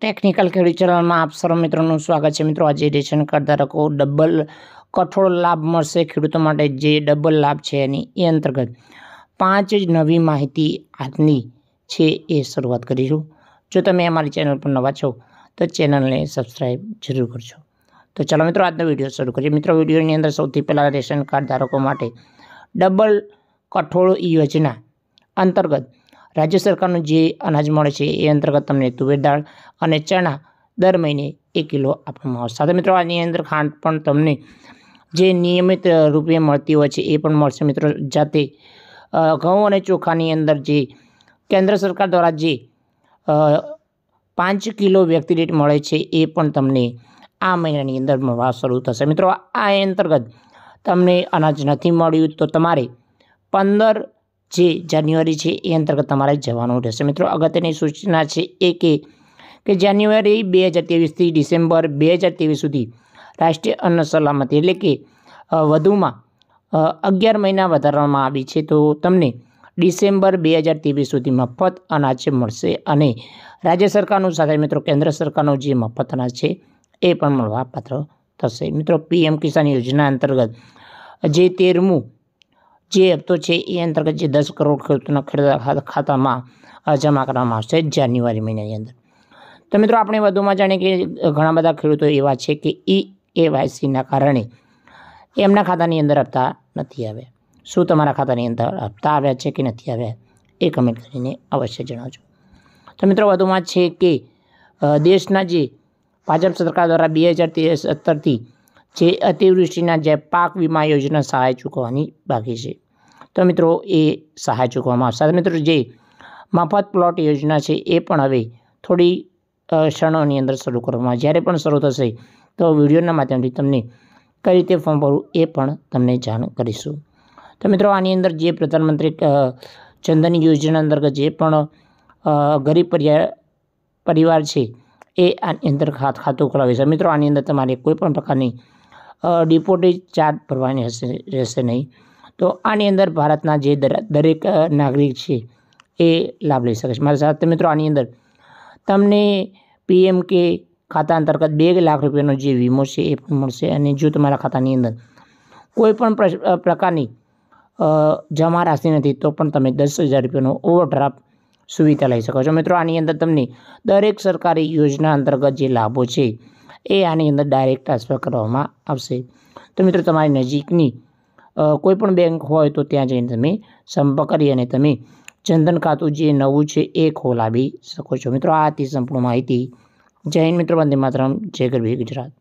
technical ખેડૂત ચેનલમાં આપ સર્વ મિત્રોનું સ્વાગત છે મિત્રો આજે રેશન કાર્ડ ધારકો ડબલ કઠોળ લાભ મળશે ખેડૂતો માટે જે ડબલ લાભ છે એની એ અંતર્ગત પાંચ જ નવી માહિતી આજની છે એ શરૂઆત કરીશું જો તમે અમારી ચેનલ પર નવા છો તો ચેનલને સબસ્ક્રાઈબ જરૂર કરશો તો ચાલો મિત્રો આજનો વિડીયો શરૂ કરીએ મિત્રો વિડીયોની અંદર સૌથી પહેલાં રેશન કાર્ડ ધારકો માટે ડબલ કઠોળ યોજના અંતર્ગત રાજ્ય સરકારનું જે અનાજ મળે છે એ અંતર્ગત તમને તુવેર દાળ અને ચણા દર મહિને એક કિલો આપવામાં આવશે સાથે મિત્રો આની અંદર ખાંડ પણ તમને જે નિયમિત રૂપે મળતી હોય છે એ પણ મળશે મિત્રો જાતે ઘઉં અને ચોખાની અંદર જે કેન્દ્ર સરકાર દ્વારા જે પાંચ કિલો વ્યક્તિ દીઠ મળે છે એ પણ તમને આ મહિનાની અંદર મળવા શરૂ થશે મિત્રો આ અંતર્ગત તમને અનાજ નથી મળ્યું તો તમારે પંદર જે જાન્યુઆરી છે એ અંતર્ગત તમારે જવાનું રહેશે મિત્રો અગત્યની સૂચના છે એ કે કે જાન્યુઆરી બે હજાર ત્રેવીસથી ડિસેમ્બર બે હજાર ત્રેવીસ સુધી રાષ્ટ્રીય અન્ન સલામતી એટલે કે વધુમાં અગિયાર મહિના વધારવામાં આવી છે તો તમને ડિસેમ્બર બે હજાર ત્રેવીસ સુધી મફત અનાજ મળશે અને રાજ્ય સરકારનું સાથે મિત્રો કેન્દ્ર સરકારનું જે મફત અનાજ છે એ પણ મળવા પાત્ર થશે મિત્રો પીએમ કિસાન યોજના અંતર્ગત જે તેરમું જે હપ્તો છે એ અંતર્ગત જે દસ કરોડ ખેડૂતોના ખેડૂત ખાતામાં જમા કરવામાં આવશે જાન્યુઆરી મહિનાની અંદર તો મિત્રો આપણે વધુમાં જાણીએ કે ઘણા બધા ખેડૂતો એવા છે કે ઈ એવાયસીના કારણે એમના ખાતાની અંદર આપતા નથી આવ્યા શું તમારા ખાતાની અંદર આપતા આવ્યા છે કે નથી આવ્યા એ કમેન્ટ કરીને અવશ્ય જણાવજો તો મિત્રો વધુમાં છે કે દેશના જે ભાજપ સરકાર દ્વારા બે હજાર સત્તરથી જે અતિવૃષ્ટિના જે પાક વીમા યોજના સહાય ચૂકવવાની બાકી છે તો મિત્રો એ સહાય ચૂકવવામાં આવશે સાથે મિત્રો જે મફત પ્લોટ યોજના છે એ પણ હવે થોડી ક્ષણોની અંદર શરૂ કરવામાં જ્યારે પણ શરૂ થશે તો વિડીયોના માધ્યમથી તમને કઈ રીતે ફોર્મ ભરવું એ પણ તમને જાણ કરીશું તો મિત્રો આની અંદર જે પ્રધાનમંત્રી જનધન યોજના અંતર્ગત જે પણ ગરીબ પરિવાર છે એ આની અંદર ખાતું ખોલાવી છે મિત્રો આની અંદર તમારે કોઈપણ પ્રકારની ડિપોઝિટ ચાર્જ ભરવાની હશે રહેશે નહીં તો આની અંદર ભારતના જે દરેક નાગરિક છે એ લાભ લઈ શકે છે મારા સાથે મિત્રો આની અંદર તમને પીએમ કે ખાતા અંતર્ગત બે લાખ રૂપિયાનો જે વીમો છે એ પણ મળશે અને જો તમારા ખાતાની અંદર કોઈ પણ પ્રકારની જમા રાશિ નથી તો પણ તમે દસ હજાર રૂપિયાનો ઓવરડ્રાફ્ટ સુવિધા લઈ શકો છો મિત્રો આની અંદર તમને દરેક સરકારી યોજના અંતર્ગત જે લાભો છે એ આની અંદર ડાયરેક્ટ ટ્રાન્સફર કરવામાં આવશે તો મિત્રો તમારી નજીકની કોઈપણ બેંક હોય તો ત્યાં જઈને તમે સંપર્ક કરી અને તમે ચંદન ખાતું જે નવું છે એ ખોલાવી શકો છો મિત્રો આ હતી સંપૂર્ણ માહિતી જૈન મિત્રો વંદે માત્રમ જય ગરભી ગુજરાત